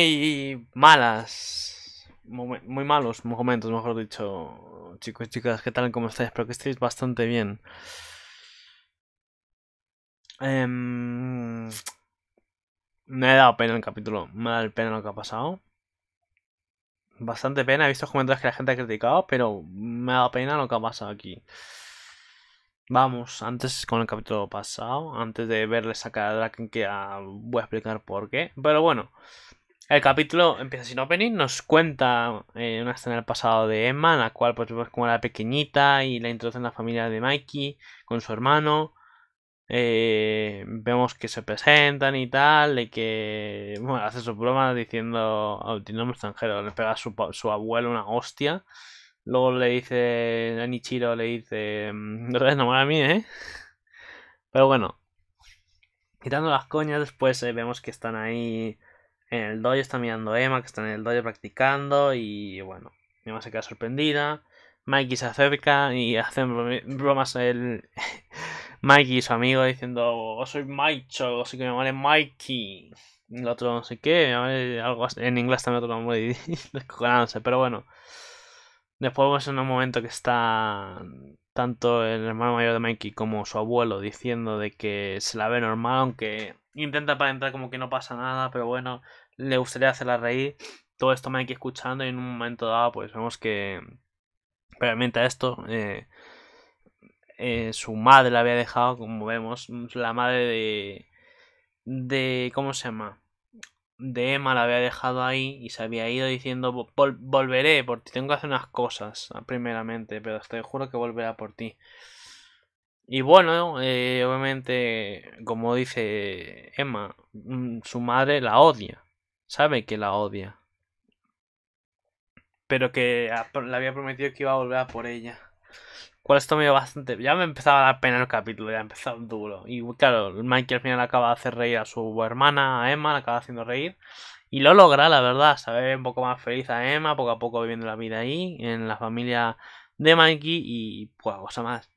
muy malas, muy, malos momentos, mejor dicho. Chicos y chicas, ¿qué tal? ¿Cómo estáis? Espero que estéis bastante bien. Em, me ha dado pena el capítulo, me da pena lo que ha pasado. Bastante pena, he visto comentarios que la gente ha criticado, pero me ha dado pena lo que ha pasado aquí. Vamos, antes con el capítulo pasado, antes de verles sacar a Draken, que voy a explicar por qué. Pero bueno, el capítulo empieza sin opening, nos cuenta eh, una escena del pasado de Emma, en la cual pues vemos como era pequeñita y la introducen la familia de Mikey con su hermano. Eh, vemos que se presentan y tal, y que bueno, hace su broma diciendo último oh, extranjero, le pega a su, abuelo una hostia. Luego le dice a Nichiro, le dice, mm, no te enamorar a mí, ¿eh? Pero bueno, quitando las coñas, después eh, vemos que están ahí en el dojo está mirando a Emma, que está en el dojo practicando, y bueno, Emma se queda sorprendida. Mikey se acerca y hacen bromas el Mikey y su amigo diciendo, oh, soy Maicho, así que me llamaré Mikey. El otro no sé qué, algo en inglés también otro nombre pero bueno. Después vemos en un momento que está tanto el hermano mayor de Mikey como su abuelo diciendo de que se la ve normal, aunque intenta aparentar como que no pasa nada, pero bueno, le gustaría hacerla reír. Todo esto me hay que escuchando y en un momento dado, pues vemos que realmente a esto eh, eh, su madre la había dejado, como vemos, la madre de, de ¿cómo se llama? De Emma la había dejado ahí y se había ido diciendo volveré por ti, tengo que hacer unas cosas primeramente, pero te juro que volverá por ti. Y bueno, eh, obviamente, como dice Emma, mm, su madre la odia. Sabe que la odia. Pero que le había prometido que iba a volver a por ella. Cual esto me dio bastante. Ya me empezaba a dar pena el capítulo, ya empezaba duro. Y claro, Mikey al final acaba de hacer reír a su hermana, a Emma, la acaba haciendo reír. Y lo logra, la verdad. sabe un poco más feliz a Emma, poco a poco viviendo la vida ahí, en la familia de Mikey y pues cosa más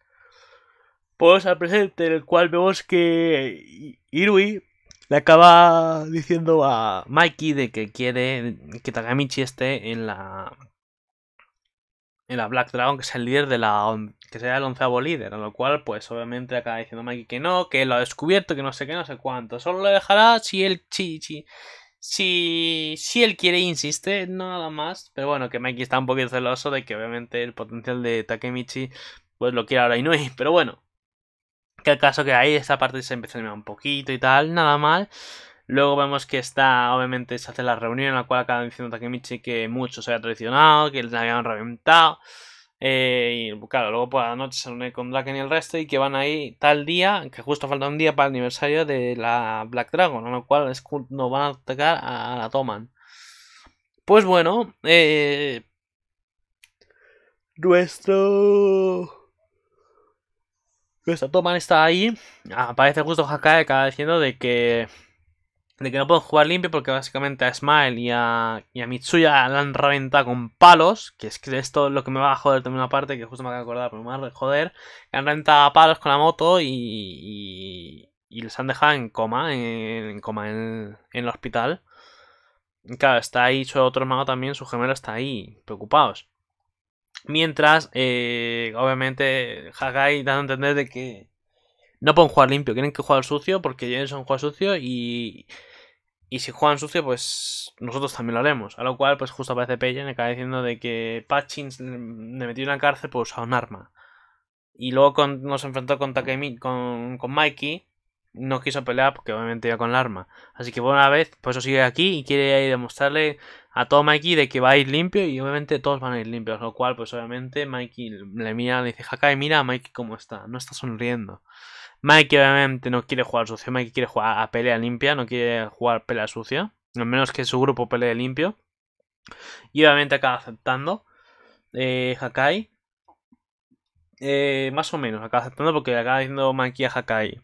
pues al presente, en el cual vemos que Irui le acaba diciendo a Mikey de que quiere que Takemichi esté en la en la Black Dragon, que es el líder de la que sea el onceavo líder, a lo cual pues obviamente acaba diciendo a Mikey que no, que lo ha descubierto, que no sé qué, no sé cuánto, solo lo dejará si él si, si, si, él quiere e insiste, nada más, pero bueno, que Mikey está un poquito celoso de que obviamente el potencial de Takemichi pues lo quiere ahora Inui, pero bueno, que el caso que ahí esta parte se empezó a animar un poquito y tal, nada mal. Luego vemos que está, obviamente, se hace la reunión en la cual acaba diciendo Takemichi que mucho se había traicionado, que les habían reventado. Eh, y claro, luego por la noche se une con Draken y el resto y que van ahí tal día, que justo falta un día para el aniversario de la Black Dragon, en lo cual nos van a atacar a, la Toman. Pues bueno, eh, nuestro todo toma está ahí. Aparece justo acaba diciendo de que. De que no pueden jugar limpio porque básicamente a Smile y a, Mitsuya la han reventado con palos. Que es que esto es lo que me va a joder también una parte que justo me acabo de acordar, pero más de joder. Que han reventado palos con la moto y, y, les han dejado en coma, en, coma en, el hospital. Y claro, está ahí su otro hermano también, su gemelo está ahí, preocupados. Mientras, eh, obviamente, Hagai dando a entender de que no pueden jugar limpio, quieren que jugar sucio porque son juega sucio y, y si juegan sucio, pues nosotros también lo haremos. A lo cual, pues justo aparece Pella, y acaba diciendo de que Patchins le metió en la cárcel por usar un arma. Y luego nos enfrentó con, Takemi, con, con Mikey no quiso pelear porque obviamente iba con el arma. Así que por una vez, pues eso sigue aquí y quiere demostrarle a todo Mikey de que va a ir limpio y obviamente todos van a ir limpios. Lo cual, pues obviamente Mikey le mira, le dice Hakai, mira a Mikey cómo está, no está sonriendo. Mikey obviamente no quiere jugar sucio, Mikey quiere jugar a pelea limpia, no quiere jugar pelea sucia. Al menos que su grupo pelee limpio. Y obviamente acaba aceptando eh, Hakai. Eh, más o menos acaba aceptando porque acaba diciendo Mikey a Hakai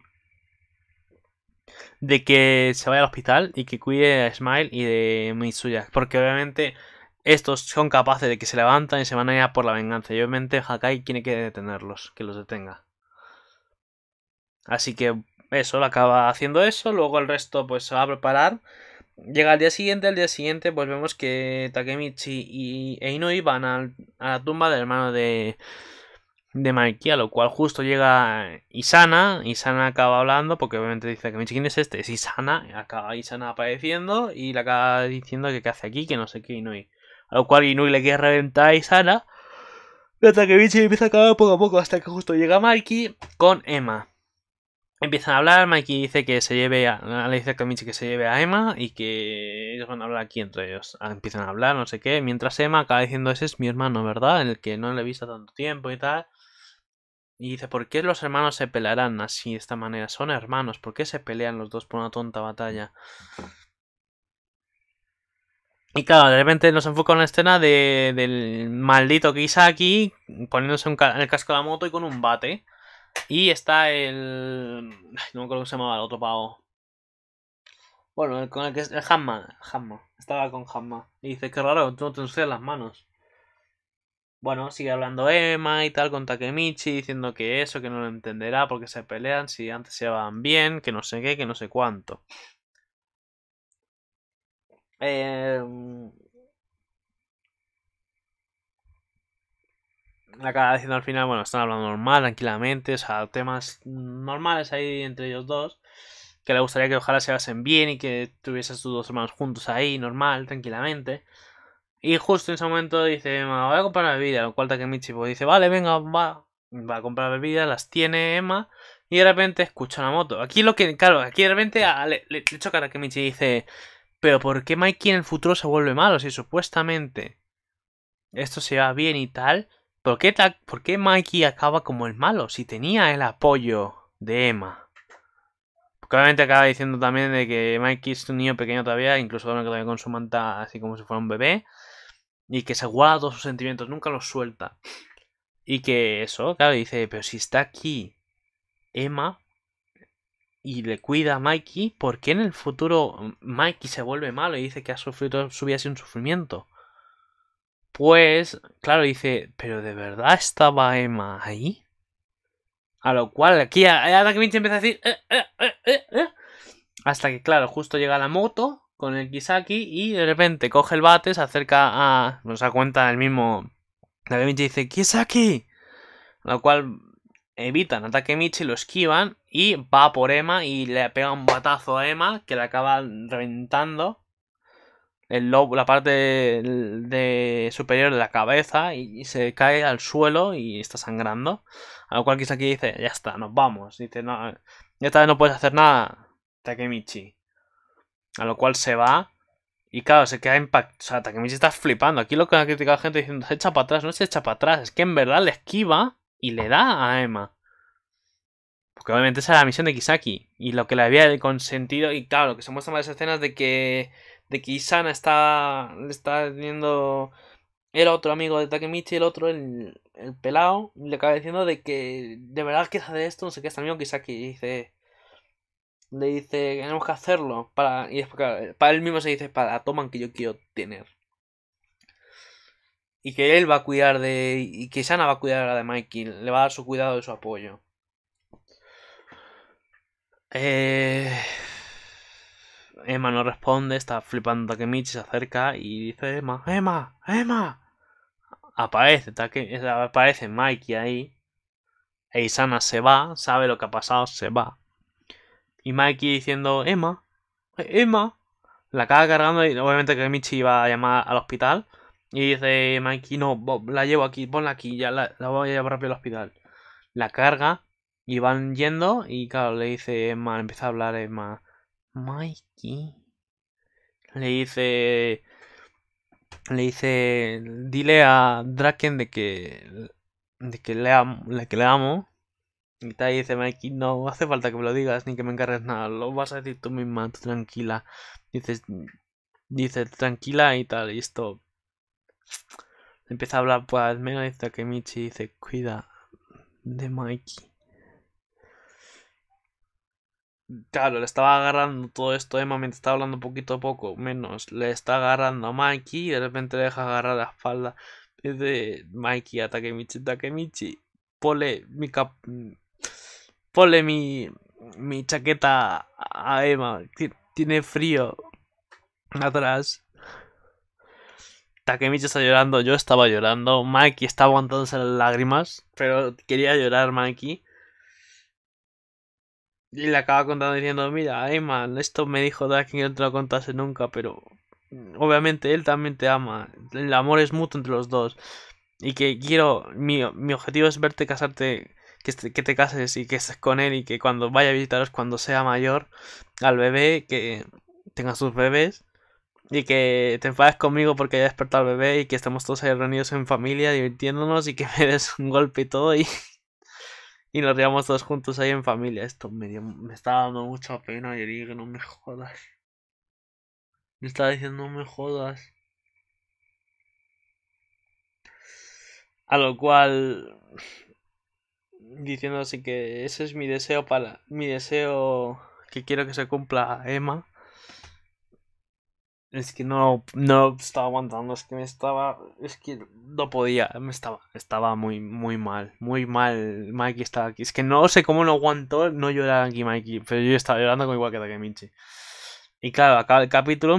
de que se vaya al hospital y que cuide a Smile y de Mitsuya. Porque obviamente estos son capaces de que se levantan y se van a ir por la venganza. Y obviamente Hakai tiene que detenerlos, que los detenga. Así que eso, lo acaba haciendo eso. Luego el resto pues se va a preparar. Llega al día siguiente, al día siguiente pues vemos que Takemichi y, e van a la tumba del hermano de, de a lo cual justo llega Isana, Isana acaba hablando, porque obviamente dice que mi ¿Quién es este, es Isana, acaba Isana apareciendo y le acaba diciendo que qué hace aquí, que no sé qué Inui. A lo cual Inui le quiere reventar a Isana, hasta que Michi empieza a acabar poco a poco, hasta que justo llega Mikey con Emma. Empiezan a hablar, Mikey dice que se lleve a, le dice a Michi que se lleve a Emma y que ellos van a hablar aquí entre ellos. Ah, empiezan a hablar, no sé qué, mientras Emma acaba diciendo ese es mi hermano, ¿verdad? el que no le he visto tanto tiempo y tal. Y dice, ¿por qué los hermanos se pelearán así, de esta manera? Son hermanos, ¿por qué se pelean los dos por una tonta batalla? Y claro, de repente nos enfoca en la escena de, del maldito Kisaki poniéndose en el casco de la moto y con un bate. Y está el... no me acuerdo cómo se llamaba el otro pavo. Bueno, el, con el que es... El Hamma. Hamma. Estaba con Hamma. Y dice, qué raro, tú no te ensucias las manos. Bueno, sigue hablando Emma y tal con Takemichi, diciendo que eso, que no lo entenderá porque se pelean, si antes se llevaban bien, que no sé qué, que no sé cuánto. Eh... Em, Acaba diciendo al final, bueno, están hablando normal, tranquilamente, o sea, temas normales ahí entre ellos dos. Que le gustaría que ojalá se pasen bien y que tuvieses tus dos hermanos juntos ahí, normal, tranquilamente. Y justo en ese momento dice Emma, voy a comprar bebida, lo cual Takemichi pues dice, vale, venga, va, va a comprar bebida, las tiene Emma, y de repente escucha la moto. Aquí lo que, claro, aquí de repente le, choca a Takemichi y dice, pero ¿por qué Mikey en el futuro se vuelve malo si supuestamente esto se va bien y tal? ¿Por qué, ¿Por Mikey acaba como el malo si tenía el apoyo de Emma? Claramente acaba diciendo también de que Mikey es un niño pequeño todavía, incluso que con su manta así como si fuera un bebé y que se guarda todos sus sentimientos, nunca los suelta. Y que eso, claro, dice, pero si está aquí Emma y le cuida a Mikey, ¿por qué en el futuro Mikey se vuelve malo y dice que ha sufrido su vida sin sufrimiento? Pues, claro, dice, pero ¿de verdad estaba Emma ahí? A lo cual aquí que Vinci empieza a decir... Eh, eh, eh, hasta que, claro, justo llega la moto con el Kisaki y de repente coge el bate, se acerca a... Nos da cuenta el mismo... Michi dice, Kisaki. Lo cual evitan ataque Michi, lo esquivan y va por Emma y le pega un batazo a Emma que le acaba reventando la parte de, superior de la cabeza y, se cae al suelo y está sangrando. A lo cual Kisaki dice, ya está, nos vamos. Dice, no, ya esta vez no puedes hacer nada, Takemichi. A lo cual se va. Y claro, se queda impactado. O sea, Takemichi está flipando. Aquí lo que ha criticado la gente diciendo, se echa para atrás, no se echa para atrás. Es que en verdad le esquiva y le da a Emma. Porque obviamente esa era la misión de Kisaki. Y lo que le había consentido. Y claro, lo que se muestra en escenas de que. De que está está. Está teniendo. el otro amigo de Takemichi, el otro, el, pelado. le acaba diciendo de que. De verdad que hace esto, no sé qué. es el amigo Kisaki y dice le dice, tenemos que hacerlo. Para, y es para, para él mismo se dice, para toman que yo quiero tener. Y que él va a cuidar de... Y que Sana va a cuidar de Mikey. Le va a dar su cuidado y su apoyo. Eh... Emma no responde, está flipando Takemichi, se acerca y dice Emma, Emma, Emma. Aparece, aparece Mikey ahí. Isana se va, sabe lo que ha pasado, se va. Y Mikey diciendo, Emma, Emma. La acaba cargando y obviamente que Michi iba a llamar al hospital. Y dice Mikey, no, la llevo aquí, ponla aquí, ya la, voy a llevar rápido al hospital. La carga y van yendo y claro, le dice Emma, empieza a hablar Emma. Mikey. Le dice... Le dice... Dile a Draken de que... De que le, de que le amo. Y tal dice Mikey, no hace falta que me lo digas ni que me encargues nada, lo vas a decir tú misma, tú tranquila. Dices, dice tranquila y tal, y esto. Empieza a hablar, pues menos dice que Michi dice, cuida de Mikey. Claro, le estaba agarrando todo esto Emma mientras estaba hablando poquito a poco, menos. Le está agarrando a Mikey y de repente le deja agarrar la espalda. Dice Mikey a Takemichi, Takemichi, pole mi cap ponle mi, mi chaqueta a Emma. Tiene frío atrás. Takemichi está llorando, yo estaba llorando, Mikey está aguantándose las lágrimas, pero quería llorar Mikey. Y le acaba contando diciendo, mira, Emma, esto me dijo Daki que no te lo contase nunca, pero obviamente él también te ama. El amor es mutuo entre los dos. Y que quiero, mi, mi objetivo es verte casarte que te, cases y que estés con él y que cuando vaya a visitaros cuando sea mayor al bebé, que tenga sus bebés y que te enfades conmigo porque haya despertado al bebé y que estemos todos ahí reunidos en familia divirtiéndonos y que me des un golpe y todo y, y nos riamos todos juntos ahí en familia. Esto me, estaba me está dando mucha pena y dije que no me jodas. Me estaba diciendo no me jodas. A lo cual diciendo así que ese es mi deseo para mi deseo que quiero que se cumpla Emma. Es que no, no estaba aguantando, es que me estaba, es que no podía, me estaba, estaba muy, muy mal, muy mal. Mikey estaba aquí, es que no sé cómo no aguantó no llorar aquí Mikey, pero yo estaba llorando con igual que Takemichi. Y claro, acaba el capítulo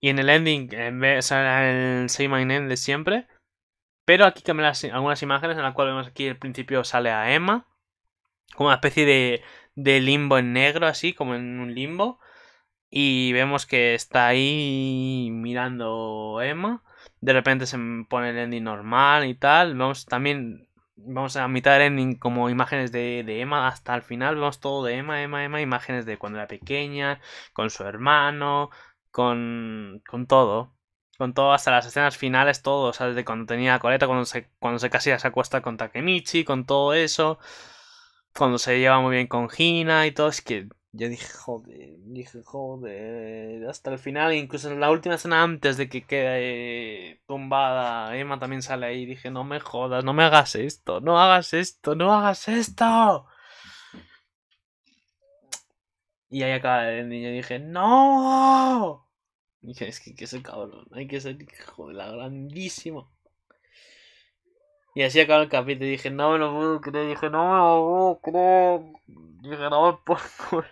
y en el ending, en vez, el de siempre, pero aquí también las, algunas imágenes en las cuales vemos aquí al principio sale a Emma. Como una especie de, limbo en negro, así, como en un limbo. Y vemos que está ahí mirando Emma. De repente se pone el ending normal y tal. Vamos también. Vamos a mitad del ending como imágenes de, Emma hasta el final. Vemos todo de Emma, Emma, Emma. Imágenes de cuando era pequeña, con su hermano, con, con todo con todo, hasta las escenas finales, todo, o sea, desde cuando tenía Coleta, cuando se, cuando se casi se acuesta con Takemichi, con todo eso, cuando se lleva muy bien con Gina y todo, es que yo dije, joder, dije, joder, hasta el final, incluso en la última escena antes de que quede eh, tumbada, Emma también sale ahí, dije, no me jodas, no me hagas esto, no hagas esto, no hagas esto. Y ahí acaba el niño dije, no. Es que es que cabrón, hay que ser hijo de la grandísima. Y así acabó el capítulo. Y dije, no me lo puedo creer. Dije, no me lo puedo creer. Dije, no me puedo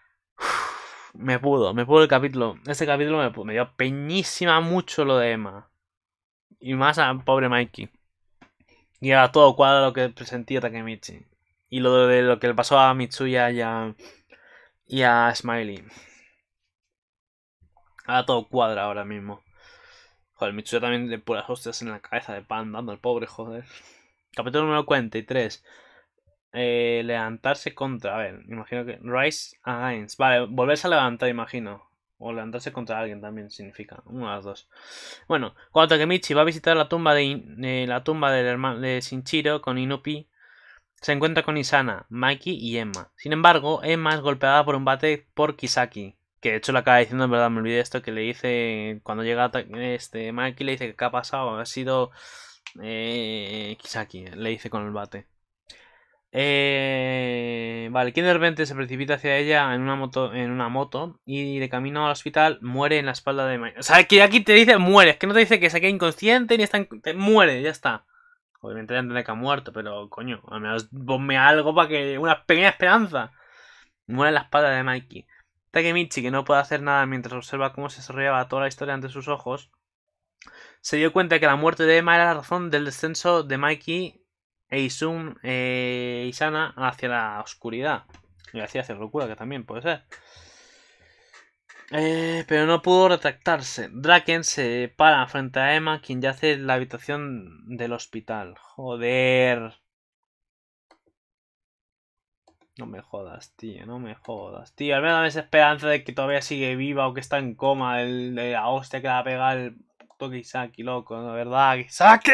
Me pudo, me pudo el capítulo. Este capítulo me, pudo. me dio peñísima mucho lo de Emma. Y más a pobre Mikey. Y era todo cuadro lo que presentía Takemichi. Y lo de lo que le pasó a Mitsuya y a, y a Smiley. Ahora todo cuadra ahora mismo. Joder, Mitsuya también de las hostias en la cabeza de pan dando el pobre, joder. Capítulo número 43. Eh, levantarse contra. A ver, imagino que. Rice against. Vale, volverse a levantar, imagino. O levantarse contra alguien también significa. Una de las dos. Bueno, cuando Takemichi va a visitar la tumba de, eh, la tumba del hermano de Shinchiro con Inupi, se encuentra con Isana, Mikey y Emma. Sin embargo, Emma es golpeada por un bate por Kisaki, que de hecho lo acaba diciendo, en verdad me olvidé esto, que le dice, cuando llega este Mikey le dice que ha pasado, ha sido eh, Kisaki, le dice con el bate. Eh, vale, quien de repente se precipita hacia ella en una moto, en una moto y de camino al hospital muere en la espalda de Mikey. O sea, que aquí te dice muere, es que no te dice que se quede inconsciente ni está... muere, ya está. Obviamente ya que ha muerto, pero coño, al menos ponme algo para que... Una pequeña esperanza. Muere en la espalda de Mikey. Takemichi, que no puede hacer nada mientras observa cómo se desarrollaba toda la historia ante sus ojos, se dio cuenta que la muerte de Emma era la razón del descenso de Mikey e Isum e eh, Isana hacia la oscuridad. Y hacia la locura, que también puede ser. Eh, pero no pudo retractarse. Draken se para frente a Emma, quien yace en la habitación del hospital. Joder. No me jodas, tío, no me jodas. Tío, al menos dame esa esperanza de que todavía sigue viva o que está en coma. El, de la hostia que le va a pegar el puto Kisaki, loco, de verdad. ¡Kisaki!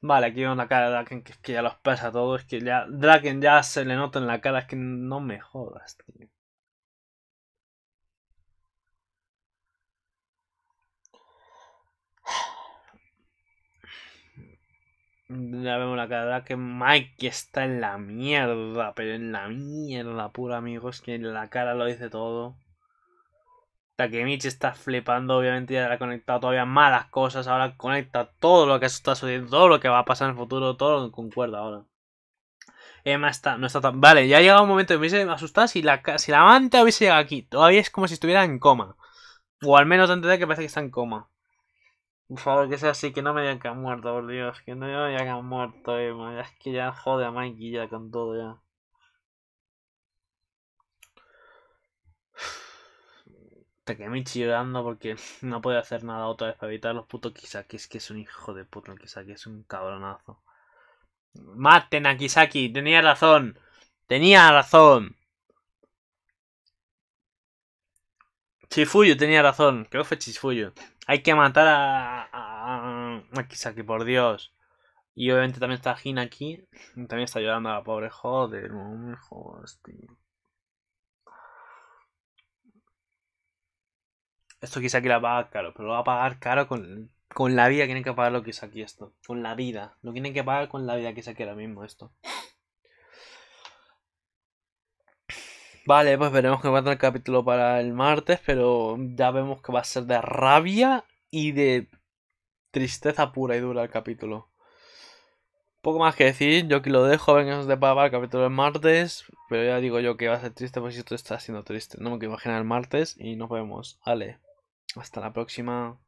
Vale, aquí veo una cara de Draken, que, es que ya los pasa todo, Es que ya Draken ya se le nota en la cara, es que no me jodas, tío. Ya vemos la cara que Mike está en la mierda, pero en la mierda pura, amigos, que en la cara lo dice todo. que Takemichi está flipando, obviamente ya ha conectado todavía malas cosas, ahora conecta todo lo que está sucediendo, todo lo que va a pasar en el futuro, todo lo que concuerda ahora. Emma está, no está tan... Vale, ya ha llegado un momento que me hubiese asustado si la, si la amante hubiese llegado aquí. Todavía es como si estuviera en coma. O al menos antes de que parece que está en coma. Por favor, que sea así, que no me digan que han muerto, por Dios, que no me digan que han muerto, Emma. Eh, ya es que ya jode a Mikey ya con todo ya. te Takemichi llorando porque no puede hacer nada otra vez para evitar los putos Kisaki. Es que es un hijo de puto Kisaki, es un cabronazo. Maten a Kisaki, tenía razón. Tenía razón. Chifuyo tenía razón, creo que fue chifuyo hay que matar a. a, Kisaki, por Dios. Y obviamente también está Gina aquí. También está llorando a la pobre. Joder, no me jodas, tío. Esto Kisaki la paga caro, pero lo va a pagar caro con, con la vida. Tienen que pagar lo que es aquí esto. Con la vida. Lo tienen que pagar con la vida aquí ahora mismo esto. Vale, pues veremos que tener el capítulo para el martes, pero ya vemos que va a ser de rabia y de tristeza pura y dura el capítulo. Poco más que decir, yo aquí lo dejo, venga de para el capítulo del martes, pero ya digo yo que va a ser triste porque esto está siendo triste, no me quiero imaginar el martes y nos vemos. Vale, hasta la próxima.